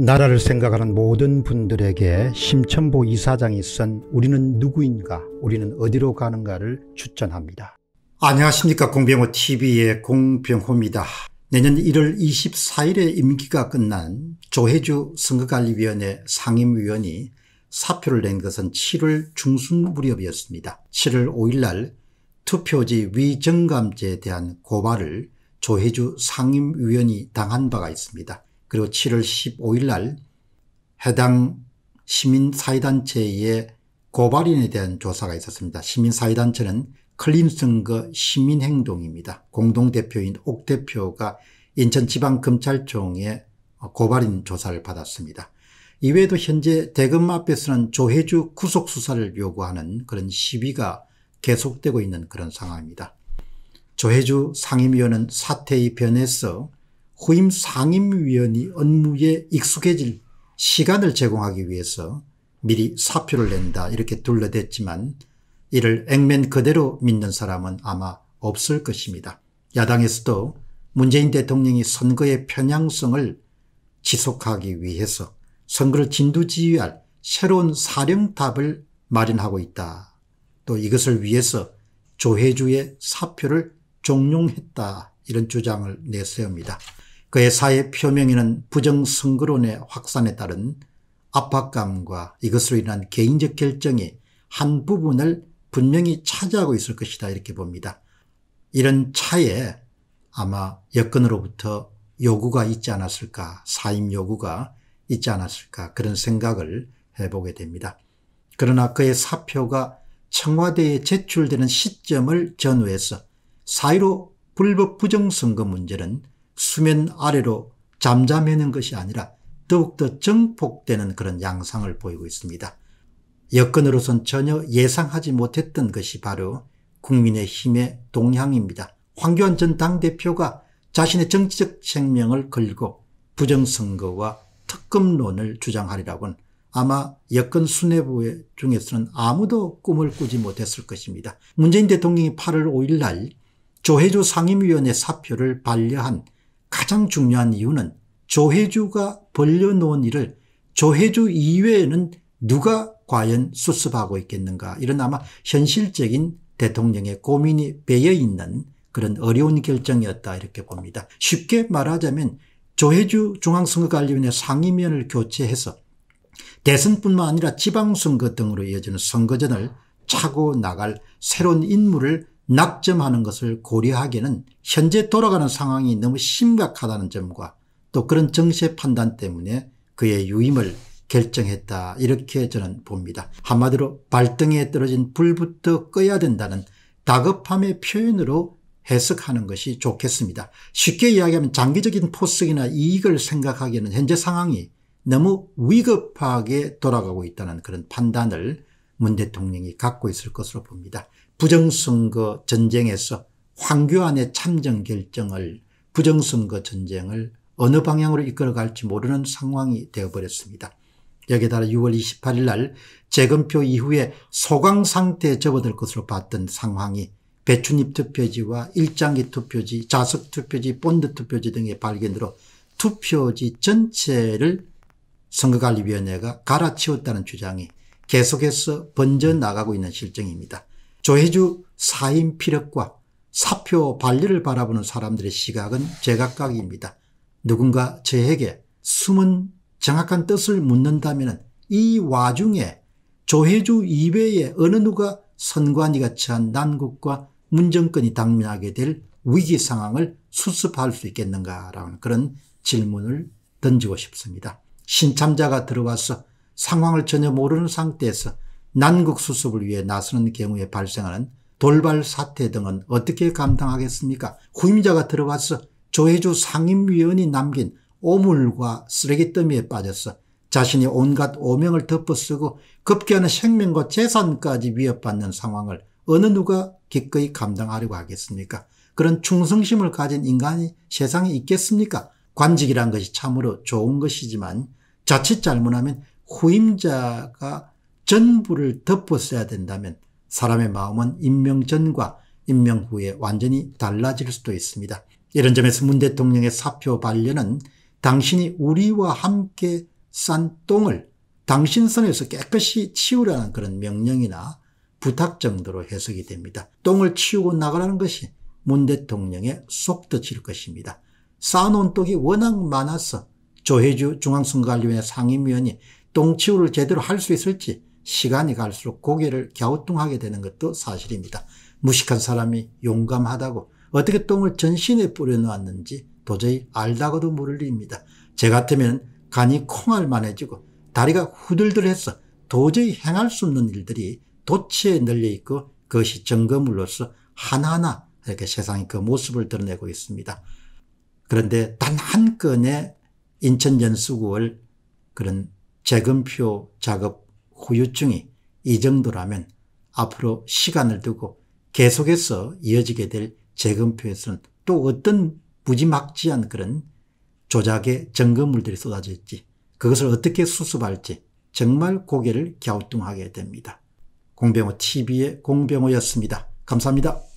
나라를 생각하는 모든 분들에게 심천보 이사장이 쓴 우리는 누구인가, 우리는 어디로 가는가를 추천합니다. 안녕하십니까. 공병호TV의 공병호입니다. 내년 1월 24일에 임기가 끝난 조혜주 선거관리위원회 상임위원이 사표를 낸 것은 7월 중순 무렵이었습니다. 7월 5일날 투표지 위정감제에 대한 고발을 조혜주 상임위원이 당한 바가 있습니다. 그리고 7월 15일 날 해당 시민사회단체의 고발인에 대한 조사가 있었습니다. 시민사회단체는 클림선거 시민행동입니다. 공동대표인 옥 대표가 인천지방검찰청에 고발인 조사를 받았습니다. 이외에도 현재 대검 앞에서는 조혜주 구속수사를 요구하는 그런 시위가 계속되고 있는 그런 상황입니다. 조혜주 상임위원은 사태의 변에서 후임 상임위원이 업무에 익숙해질 시간을 제공하기 위해서 미리 사표를 낸다 이렇게 둘러댔지만 이를 액면 그대로 믿는 사람은 아마 없을 것입니다. 야당에서도 문재인 대통령이 선거의 편향성을 지속하기 위해서 선거를 진두지휘할 새로운 사령탑을 마련하고 있다. 또 이것을 위해서 조혜주의 사표를 종용했다. 이런 주장을 내세웁니다. 그의 사회 표명에는 부정선거론의 확산에 따른 압박감과 이것으로 인한 개인적 결정이 한 부분을 분명히 차지하고 있을 것이다 이렇게 봅니다. 이런 차에 아마 여건으로부터 요구가 있지 않았을까 사임 요구가 있지 않았을까 그런 생각을 해보게 됩니다. 그러나 그의 사표가 청와대에 제출되는 시점을 전후해서 사의로 불법 부정선거 문제는 수면 아래로 잠잠해는 것이 아니라 더욱더 증폭되는 그런 양상을 보이고 있습니다. 여건으로선 전혀 예상하지 못했던 것이 바로 국민의힘의 동향입니다. 황교안 전 당대표가 자신의 정치적 생명을 걸고 부정선거와 특검론을 주장하리라곤 아마 여권 수뇌부 의 중에서는 아무도 꿈을 꾸지 못했을 것입니다. 문재인 대통령이 8월 5일 날 조혜주 상임위원회 사표를 반려한 가장 중요한 이유는 조혜주가 벌려놓은 일을 조혜주 이외에는 누가 과연 수습하고 있겠는가 이런 아마 현실적인 대통령의 고민이 배어있는 그런 어려운 결정이었다 이렇게 봅니다. 쉽게 말하자면 조혜주 중앙선거관리위원회 상임위원을 교체해서 대선뿐만 아니라 지방선거 등으로 이어지는 선거전을 차고 나갈 새로운 인물을 낙점하는 것을 고려하기에는 현재 돌아가는 상황이 너무 심각하다는 점과 또 그런 정세 판단 때문에 그의 유임을 결정했다 이렇게 저는 봅니다. 한마디로 발등에 떨어진 불부터 꺼야 된다는 다급함의 표현으로 해석하는 것이 좋겠습니다. 쉽게 이야기하면 장기적인 포석이나 이익을 생각하기에는 현재 상황이 너무 위급하게 돌아가고 있다는 그런 판단을 문 대통령이 갖고 있을 것으로 봅니다. 부정선거 전쟁에서 황교안의 참정 결정을 부정선거 전쟁을 어느 방향으로 이끌어갈지 모르는 상황이 되어버렸습니다. 여기에 따라 6월 28일 날 재검표 이후에 소강 상태에 접어들 것으로 봤던 상황이 배추잎 투표지와 일장기 투표지, 자석 투표지, 본드 투표지 등의 발견으로 투표지 전체를 선거관리위원회가 갈아치웠다는 주장이 계속해서 번져나가고 있는 실정입니다. 조혜주 사임 피력과 사표 반려를 바라보는 사람들의 시각은 제각각입니다. 누군가 저에게 숨은 정확한 뜻을 묻는다면 이 와중에 조혜주 이외에 어느 누가 선관위가 처한 난국과 문정권이 당면하게 될 위기 상황을 수습할 수 있겠는가라는 그런 질문을 던지고 싶습니다. 신참자가 들어와서 상황을 전혀 모르는 상태에서 난국 수습을 위해 나서는 경우에 발생하는 돌발 사태 등은 어떻게 감당하겠습니까? 후임자가 들어와서 조혜주 상임위원이 남긴 오물과 쓰레기 더미에 빠져서 자신이 온갖 오명을 덮어쓰고 급기야는 생명과 재산까지 위협받는 상황을 어느 누가 기꺼이 감당하려고 하겠습니까? 그런 충성심을 가진 인간이 세상에 있겠습니까? 관직이란 것이 참으로 좋은 것이지만 자칫 잘못하면 후임자가 전부를 덮었어야 된다면 사람의 마음은 임명 전과 임명 후에 완전히 달라질 수도 있습니다. 이런 점에서 문 대통령의 사표 반려는 당신이 우리와 함께 싼 똥을 당신 선에서 깨끗이 치우라는 그런 명령이나 부탁 정도로 해석이 됩니다. 똥을 치우고 나가라는 것이 문 대통령의 속뜻일 것입니다. 쌓아놓은 떡이 워낙 많아서 조혜주 중앙선관위원회 상임위원이 똥치우를 제대로 할 수 있을지 시간이 갈수록 고개를 갸우뚱하게 되는 것도 사실입니다. 무식한 사람이 용감하다고 어떻게 똥을 전신에 뿌려놓았는지 도저히 알다고도 모를 일입니다. 제 같으면 간이 콩알만해지고 다리가 후들들해서 도저히 행할 수 없는 일들이 도치에 널려 있고 그것이 점검물로서 하나하나 이렇게 세상에 그 모습을 드러내고 있습니다. 그런데 단 한 건의 인천 연수구을 그런 재금표 작업 후유증이 이 정도라면 앞으로 시간을 두고 계속해서 이어지게 될 재검표에서는 또 어떤 무지막지한 그런 조작의 증거물들이 쏟아질지 그것을 어떻게 수습할지 정말 고개를 갸우뚱하게 됩니다. 공병호 TV의 공병호였습니다. 감사합니다.